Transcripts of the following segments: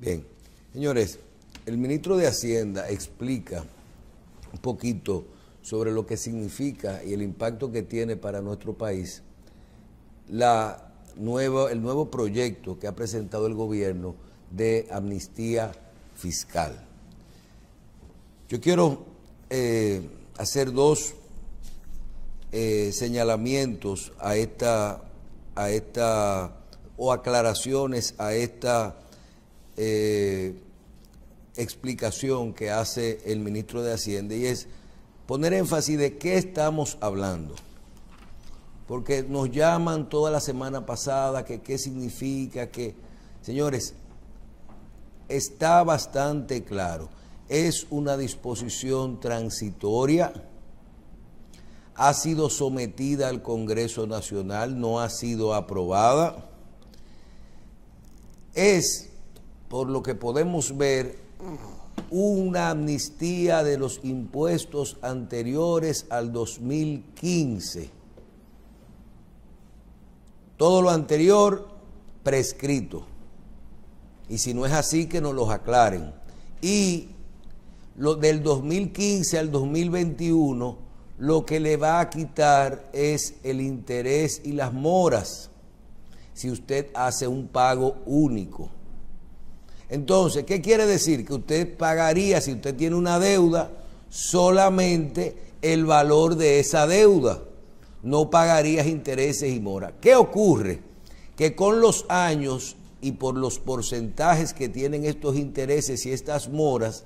Bien, señores, el ministro de Hacienda explica un poquito sobre lo que significa y el impacto que tiene para nuestro país la nueva, el nuevo proyecto que ha presentado el gobierno de amnistía fiscal. Yo quiero eh, hacer dos eh, señalamientos a esta, a esta, o aclaraciones a esta eh, explicación que hace el ministro de Hacienda y es poner énfasis de qué estamos hablando. Porque nos llaman toda la semana pasada que qué significa, que... Señores, está bastante claro. Es una disposición transitoria. Ha sido sometida al Congreso Nacional, no ha sido aprobada. Es por lo que podemos ver, una amnistía de los impuestos anteriores al 2015. Todo lo anterior prescrito. Y si no es así, que nos los aclaren. Y lo del 2015 al 2021, lo que le va a quitar es el interés y las moras si usted hace un pago único. Entonces, ¿qué quiere decir? Que usted pagaría, si usted tiene una deuda, solamente el valor de esa deuda. No pagarías intereses y mora. ¿Qué ocurre? Que con los años y por los porcentajes que tienen estos intereses y estas moras,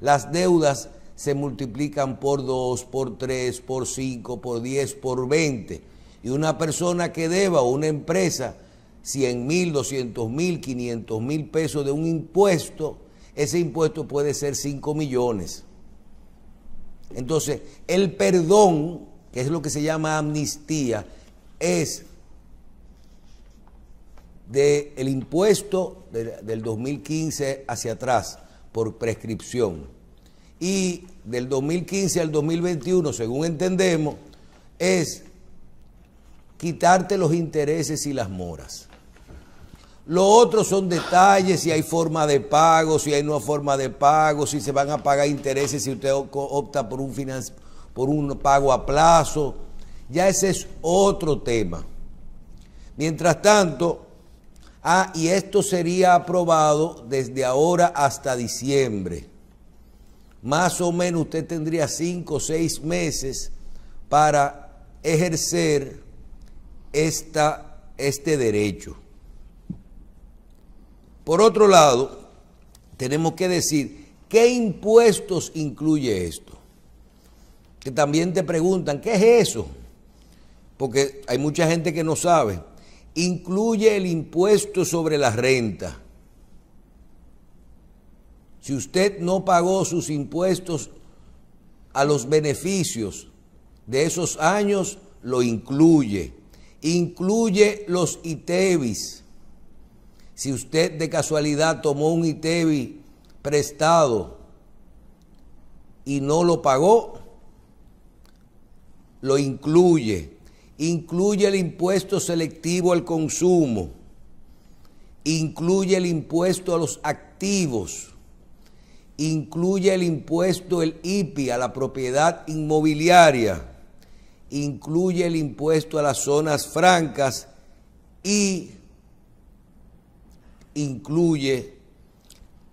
las deudas se multiplican por 2, por 3, por 5, por 10, por 20. Y una persona que deba, o una empresa, 100 mil, 200 mil, 500 mil pesos de un impuesto, ese impuesto puede ser 5 millones. Entonces, el perdón, que es lo que se llama amnistía, es del impuesto del 2015 hacia atrás por prescripción. Y del 2015 al 2021, según entendemos, es quitarte los intereses y las moras. Lo otro son detalles, si hay forma de pago, si hay no forma de pago, si se van a pagar intereses, si usted opta por un, por un pago a plazo. Ya ese es otro tema. Mientras tanto, ah, y esto sería aprobado desde ahora hasta diciembre. Más o menos usted tendría cinco o seis meses para ejercer esta, este derecho. Por otro lado, tenemos que decir qué impuestos incluye esto. Que también te preguntan, ¿qué es eso? Porque hay mucha gente que no sabe. Incluye el impuesto sobre la renta. Si usted no pagó sus impuestos a los beneficios de esos años, lo incluye. Incluye los ITEVIS si usted de casualidad tomó un ITEBI e prestado y no lo pagó, lo incluye. Incluye el impuesto selectivo al consumo. Incluye el impuesto a los activos. Incluye el impuesto, el IPI, a la propiedad inmobiliaria. Incluye el impuesto a las zonas francas y incluye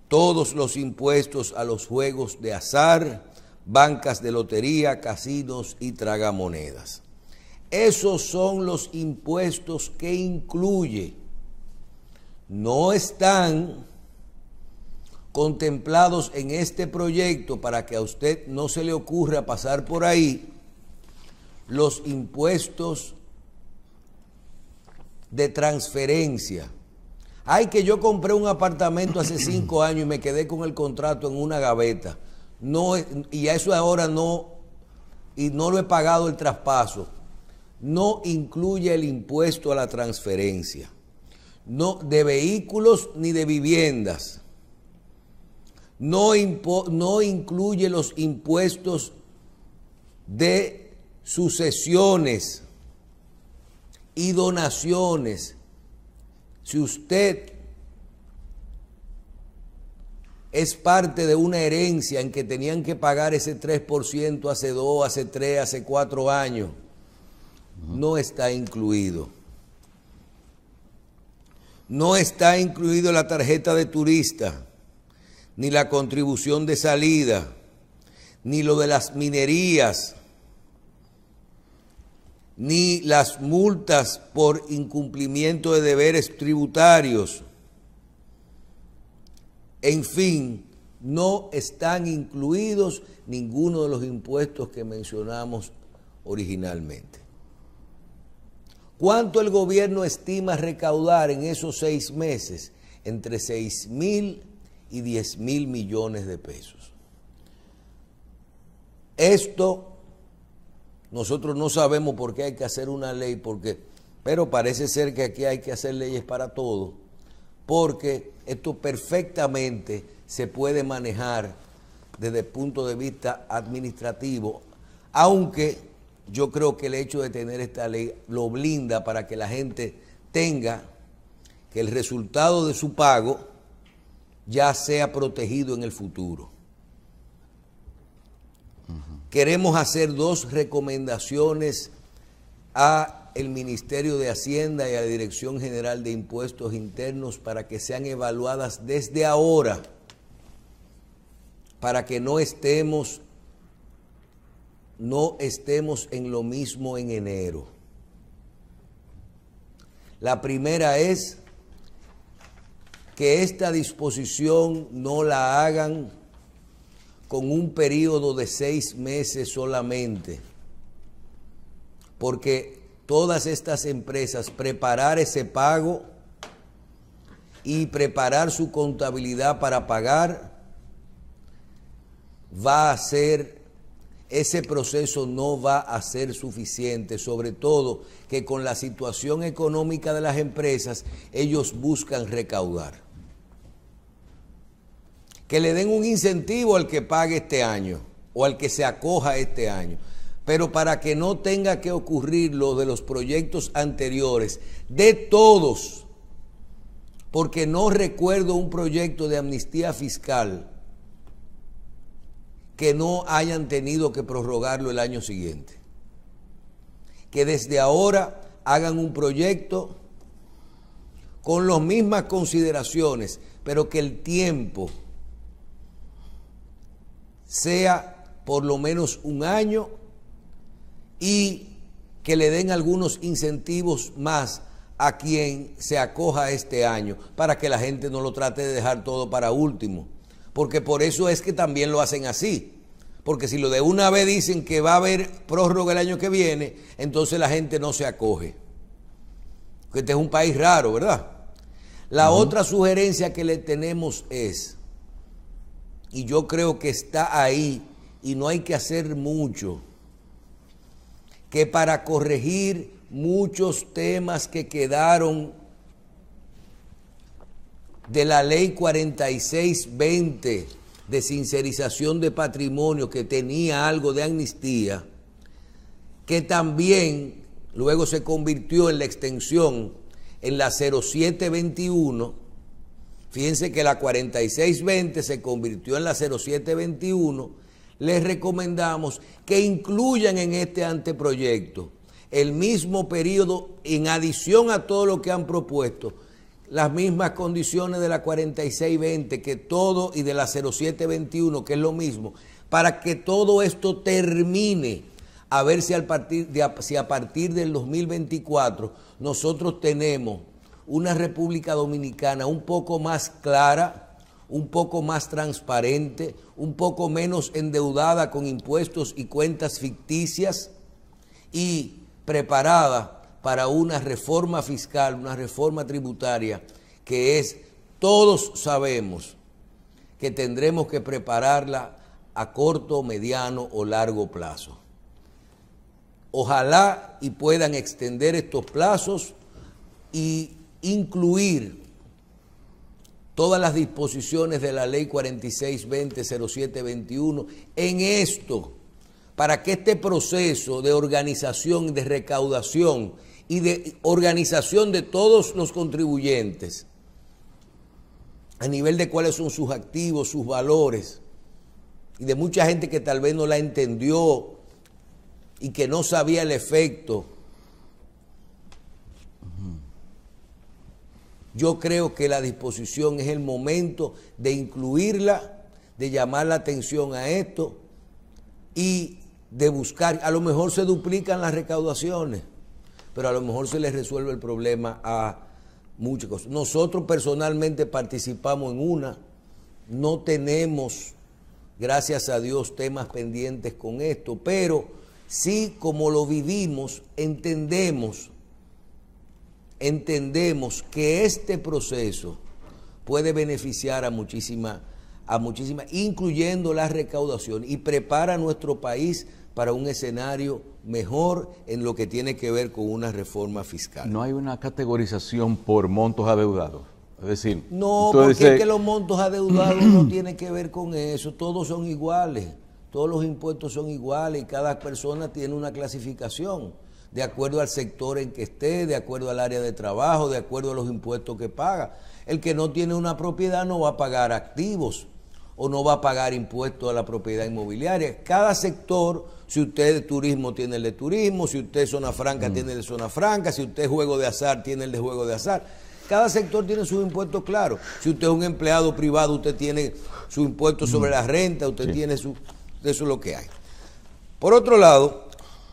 todos los impuestos a los juegos de azar, bancas de lotería, casinos y tragamonedas. Esos son los impuestos que incluye. No están contemplados en este proyecto para que a usted no se le ocurra pasar por ahí los impuestos de transferencia Ay, que yo compré un apartamento hace cinco años y me quedé con el contrato en una gaveta. No, y a eso ahora no, y no lo he pagado el traspaso. No incluye el impuesto a la transferencia. No, de vehículos ni de viviendas. No, no incluye los impuestos de sucesiones y donaciones si usted es parte de una herencia en que tenían que pagar ese 3% hace 2, hace 3, hace 4 años, no está incluido. No está incluido la tarjeta de turista, ni la contribución de salida, ni lo de las minerías, ni las multas por incumplimiento de deberes tributarios. En fin, no están incluidos ninguno de los impuestos que mencionamos originalmente. ¿Cuánto el gobierno estima recaudar en esos seis meses? Entre 6 mil y 10 mil millones de pesos. Esto nosotros no sabemos por qué hay que hacer una ley, porque, pero parece ser que aquí hay que hacer leyes para todo, porque esto perfectamente se puede manejar desde el punto de vista administrativo, aunque yo creo que el hecho de tener esta ley lo blinda para que la gente tenga que el resultado de su pago ya sea protegido en el futuro queremos hacer dos recomendaciones a el Ministerio de Hacienda y a la Dirección General de Impuestos Internos para que sean evaluadas desde ahora, para que no estemos no estemos en lo mismo en enero. La primera es que esta disposición no la hagan con un periodo de seis meses solamente, porque todas estas empresas preparar ese pago y preparar su contabilidad para pagar va a ser, ese proceso no va a ser suficiente, sobre todo que con la situación económica de las empresas ellos buscan recaudar que le den un incentivo al que pague este año o al que se acoja este año. Pero para que no tenga que ocurrir lo de los proyectos anteriores, de todos, porque no recuerdo un proyecto de amnistía fiscal que no hayan tenido que prorrogarlo el año siguiente. Que desde ahora hagan un proyecto con las mismas consideraciones, pero que el tiempo sea por lo menos un año y que le den algunos incentivos más a quien se acoja este año, para que la gente no lo trate de dejar todo para último. Porque por eso es que también lo hacen así. Porque si lo de una vez dicen que va a haber prórroga el año que viene, entonces la gente no se acoge. Este es un país raro, ¿verdad? La otra sugerencia que le tenemos es y yo creo que está ahí y no hay que hacer mucho. Que para corregir muchos temas que quedaron de la ley 4620 de sincerización de patrimonio que tenía algo de amnistía, que también luego se convirtió en la extensión en la 0721 Fíjense que la 4620 se convirtió en la 0721. Les recomendamos que incluyan en este anteproyecto el mismo periodo, en adición a todo lo que han propuesto, las mismas condiciones de la 4620 que todo y de la 0721, que es lo mismo, para que todo esto termine a ver si, al partir de, si a partir del 2024 nosotros tenemos una República Dominicana un poco más clara, un poco más transparente, un poco menos endeudada con impuestos y cuentas ficticias y preparada para una reforma fiscal, una reforma tributaria que es, todos sabemos que tendremos que prepararla a corto, mediano o largo plazo. Ojalá y puedan extender estos plazos y incluir todas las disposiciones de la ley 4620-0721 en esto, para que este proceso de organización, de recaudación y de organización de todos los contribuyentes, a nivel de cuáles son sus activos, sus valores, y de mucha gente que tal vez no la entendió y que no sabía el efecto Yo creo que la disposición es el momento de incluirla, de llamar la atención a esto y de buscar, a lo mejor se duplican las recaudaciones, pero a lo mejor se les resuelve el problema a muchas Cosas. Nosotros personalmente participamos en una, no tenemos, gracias a Dios, temas pendientes con esto, pero sí como lo vivimos, entendemos entendemos que este proceso puede beneficiar a muchísimas, a muchísima, incluyendo la recaudación, y prepara a nuestro país para un escenario mejor en lo que tiene que ver con una reforma fiscal. No hay una categorización por montos adeudados. Es decir, no, porque es que los montos adeudados no tienen que ver con eso, todos son iguales, todos los impuestos son iguales y cada persona tiene una clasificación de acuerdo al sector en que esté, de acuerdo al área de trabajo, de acuerdo a los impuestos que paga. El que no tiene una propiedad no va a pagar activos o no va a pagar impuestos a la propiedad inmobiliaria. Cada sector, si usted de turismo tiene el de turismo, si usted es zona franca mm. tiene el de zona franca, si usted es juego de azar tiene el de juego de azar. Cada sector tiene sus impuestos claros. Si usted es un empleado privado, usted tiene su impuesto mm. sobre la renta, usted tiene su... Eso es lo que hay. Por otro lado,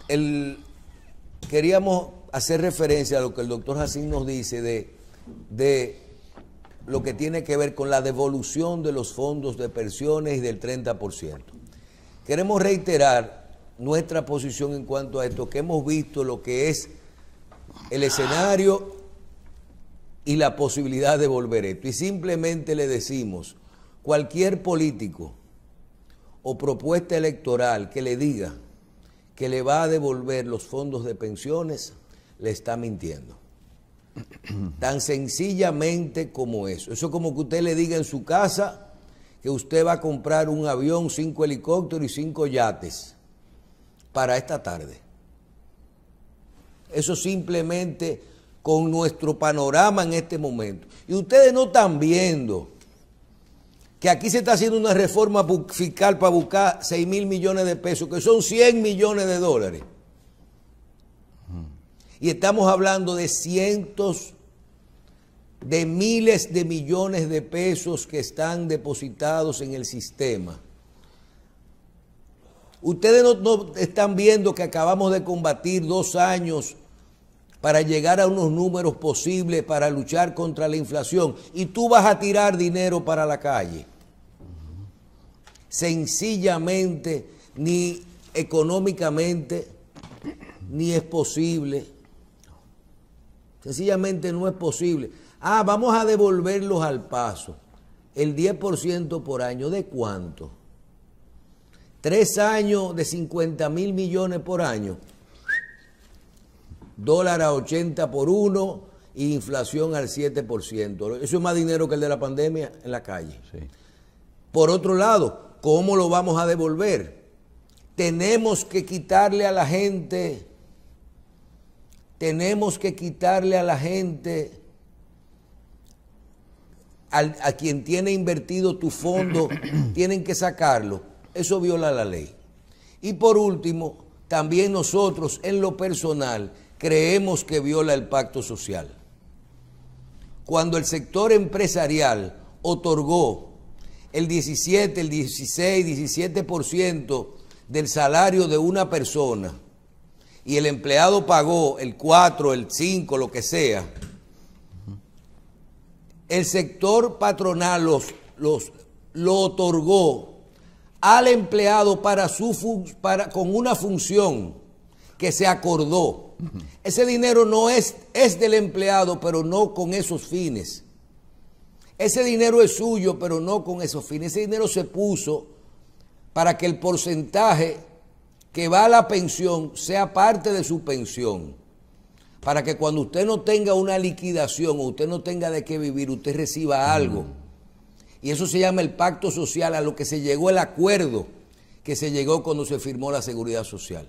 el, queríamos hacer referencia a lo que el doctor Jacín nos dice de, de lo que tiene que ver con la devolución de los fondos de pensiones y del 30%. Queremos reiterar nuestra posición en cuanto a esto, que hemos visto lo que es el escenario y la posibilidad de volver esto. Y simplemente le decimos, cualquier político o propuesta electoral que le diga que le va a devolver los fondos de pensiones, le está mintiendo. Tan sencillamente como eso. Eso es como que usted le diga en su casa que usted va a comprar un avión, cinco helicópteros y cinco yates para esta tarde. Eso simplemente con nuestro panorama en este momento. Y ustedes no están viendo que aquí se está haciendo una reforma fiscal para buscar 6 mil millones de pesos, que son 100 millones de dólares. Y estamos hablando de cientos de miles de millones de pesos que están depositados en el sistema. Ustedes no, no, están viendo que acabamos de combatir dos años para llegar a unos números posibles para luchar contra la inflación y tú vas a tirar dinero para la calle sencillamente, ni económicamente, ni es posible. Sencillamente no es posible. Ah, vamos a devolverlos al paso. El 10% por año, ¿de cuánto? Tres años de 50 mil millones por año. Dólar a 80 por uno, y inflación al 7%. Eso es más dinero que el de la pandemia en la calle. Por otro lado, ¿Cómo lo vamos a devolver? Tenemos que quitarle a la gente, tenemos que quitarle a la gente, a quien tiene invertido tu fondo, tienen que sacarlo. Eso viola la ley. Y por último, también nosotros en lo personal creemos que viola el pacto social. Cuando el sector empresarial otorgó el 17, el 16, 17% del salario de una persona y el empleado pagó el 4, el 5, lo que sea, el sector patronal los, los, lo otorgó al empleado para su para, con una función que se acordó. Ese dinero no es, es del empleado, pero no con esos fines. Ese dinero es suyo, pero no con esos fines. Ese dinero se puso para que el porcentaje que va a la pensión sea parte de su pensión. Para que cuando usted no tenga una liquidación o usted no tenga de qué vivir, usted reciba algo. Y eso se llama el pacto social, a lo que se llegó el acuerdo que se llegó cuando se firmó la seguridad social.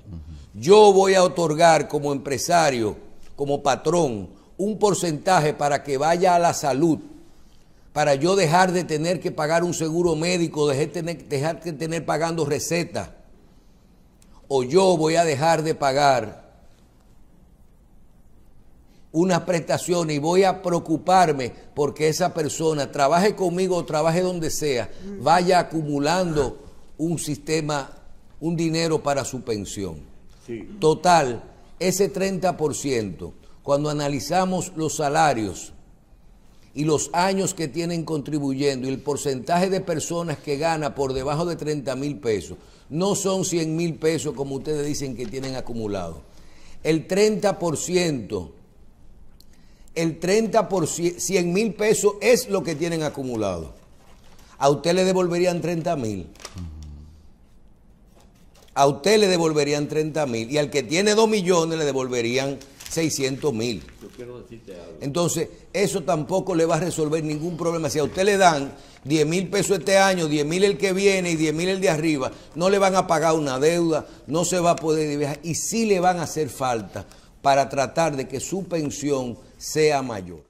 Yo voy a otorgar como empresario, como patrón, un porcentaje para que vaya a la salud para yo dejar de tener que pagar un seguro médico, dejar de tener, dejar tener pagando recetas, o yo voy a dejar de pagar unas prestaciones y voy a preocuparme porque esa persona trabaje conmigo o trabaje donde sea, vaya acumulando un sistema, un dinero para su pensión. Total, ese 30%, cuando analizamos los salarios, y los años que tienen contribuyendo y el porcentaje de personas que gana por debajo de 30 mil pesos, no son 100 mil pesos como ustedes dicen que tienen acumulado. El 30%, el 30%, 100 mil pesos es lo que tienen acumulado. A usted le devolverían 30 mil. A usted le devolverían 30 mil y al que tiene 2 millones le devolverían 600 mil. Entonces, eso tampoco le va a resolver ningún problema. Si a usted le dan 10 mil pesos este año, 10 mil el que viene y 10 mil el de arriba, no le van a pagar una deuda, no se va a poder viajar y sí le van a hacer falta para tratar de que su pensión sea mayor.